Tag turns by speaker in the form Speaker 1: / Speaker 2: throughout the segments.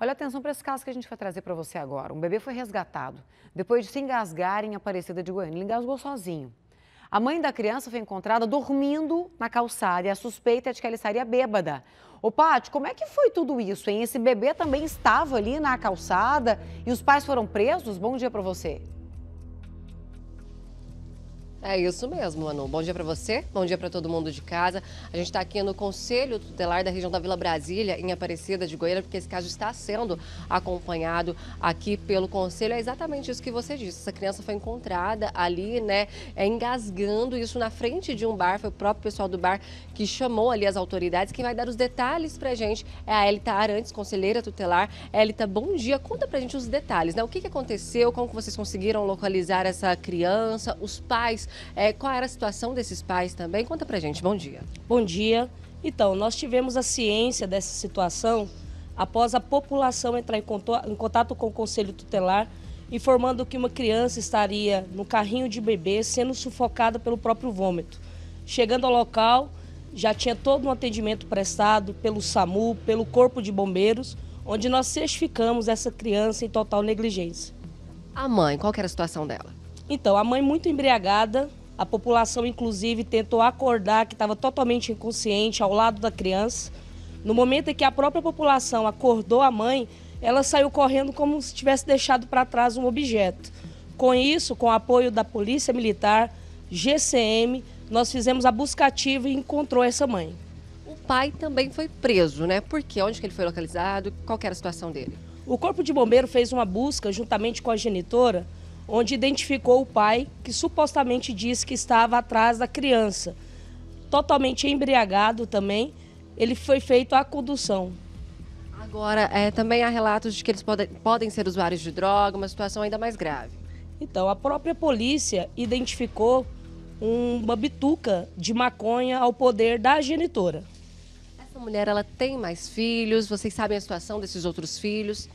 Speaker 1: Olha atenção para esse caso que a gente vai trazer para você agora. Um bebê foi resgatado depois de se engasgar em Aparecida de Goiânia. Ele engasgou sozinho. A mãe da criança foi encontrada dormindo na calçada e a suspeita é de que ela estaria bêbada. Ô, Paty, como é que foi tudo isso, hein? Esse bebê também estava ali na calçada e os pais foram presos? Bom dia para você.
Speaker 2: É isso mesmo, Manu. Bom dia para você, bom dia para todo mundo de casa. A gente está aqui no Conselho Tutelar da região da Vila Brasília, em Aparecida de Goiânia, porque esse caso está sendo acompanhado aqui pelo Conselho. É exatamente isso que você disse. Essa criança foi encontrada ali, né, é, engasgando isso na frente de um bar. Foi o próprio pessoal do bar que chamou ali as autoridades. Quem vai dar os detalhes para a gente é a Elita Arantes, conselheira tutelar. Elita, bom dia. Conta para gente os detalhes, né? O que, que aconteceu, como que vocês conseguiram localizar essa criança, os pais é, qual era a situação desses pais também? Conta pra gente. Bom dia.
Speaker 3: Bom dia. Então, nós tivemos a ciência dessa situação após a população entrar em contato, em contato com o Conselho Tutelar, informando que uma criança estaria no carrinho de bebê sendo sufocada pelo próprio vômito. Chegando ao local, já tinha todo um atendimento prestado pelo SAMU, pelo Corpo de Bombeiros, onde nós certificamos essa criança em total negligência.
Speaker 2: A mãe, qual era a situação dela?
Speaker 3: Então, a mãe muito embriagada, a população inclusive tentou acordar que estava totalmente inconsciente ao lado da criança. No momento em que a própria população acordou a mãe, ela saiu correndo como se tivesse deixado para trás um objeto. Com isso, com o apoio da Polícia Militar, GCM, nós fizemos a busca ativa e encontrou essa mãe. O pai também foi preso, né? Por quê? Onde que ele foi localizado? Qual era a situação dele? O Corpo de Bombeiro fez uma busca juntamente com a genitora onde identificou o pai que supostamente disse que estava atrás da criança. Totalmente embriagado também, ele foi feito a condução. Agora, é, também há
Speaker 2: relatos de que eles pode, podem ser usuários de droga, uma situação ainda mais grave. Então, a própria
Speaker 3: polícia identificou uma bituca de maconha ao poder da genitora. Essa mulher, ela tem mais filhos? Vocês sabem a situação desses outros filhos?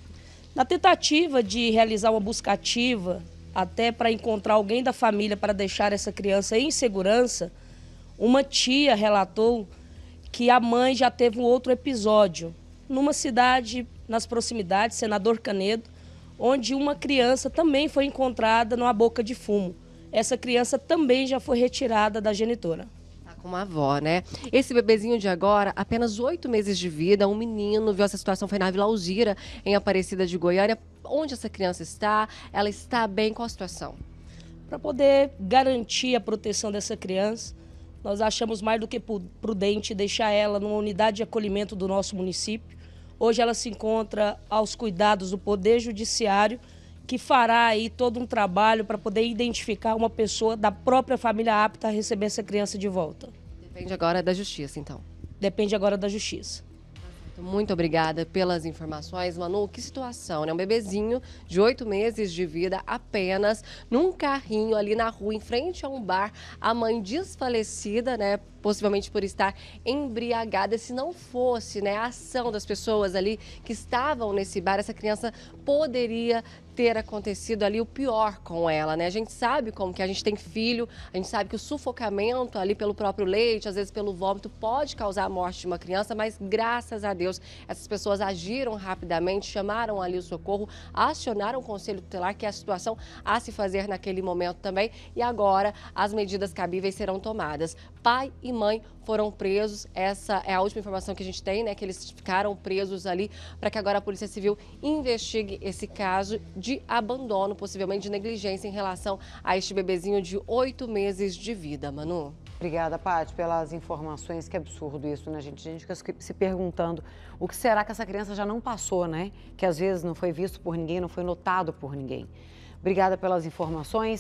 Speaker 3: Na tentativa de realizar uma buscativa até para encontrar alguém da família para deixar essa criança em segurança, uma tia relatou que a mãe já teve um outro episódio numa cidade nas proximidades, Senador Canedo, onde uma criança também foi encontrada numa boca de fumo. Essa criança também já foi retirada da genitora
Speaker 2: com uma avó, né? Esse bebezinho de agora, apenas oito meses de vida, um menino viu essa situação, foi na Vila Alzira, em Aparecida de Goiânia. Onde essa criança está? Ela está bem? Qual a situação?
Speaker 3: Para poder garantir a proteção dessa criança, nós achamos mais do que prudente deixar ela numa unidade de acolhimento do nosso município. Hoje ela se encontra aos cuidados do Poder Judiciário que fará aí todo um trabalho para poder identificar uma pessoa da própria família apta a receber essa criança de volta.
Speaker 2: Depende agora da justiça, então. Depende agora da justiça. Muito obrigada pelas informações, Manu. Que situação, né? Um bebezinho de oito meses de vida apenas, num carrinho ali na rua, em frente a um bar. A mãe desfalecida, né? Possivelmente por estar embriagada. Se não fosse né, a ação das pessoas ali que estavam nesse bar, essa criança poderia ter acontecido ali o pior com ela, né? A gente sabe como que a gente tem filho, a gente sabe que o sufocamento ali pelo próprio leite, às vezes pelo vômito, pode causar a morte de uma criança, mas graças a Deus essas pessoas agiram rapidamente, chamaram ali o socorro, acionaram o Conselho Tutelar, que é a situação a se fazer naquele momento também, e agora as medidas cabíveis serão tomadas pai e mãe foram presos. Essa é a última informação que a gente tem, né? Que eles ficaram presos ali para que agora a Polícia Civil investigue esse caso de abandono, possivelmente de negligência em relação a
Speaker 1: este bebezinho de oito meses de vida, Manu. Obrigada, Paty, pelas informações. Que absurdo isso, né, gente? A gente fica se perguntando o que será que essa criança já não passou, né? Que às vezes não foi visto por ninguém, não foi notado por ninguém. Obrigada pelas informações.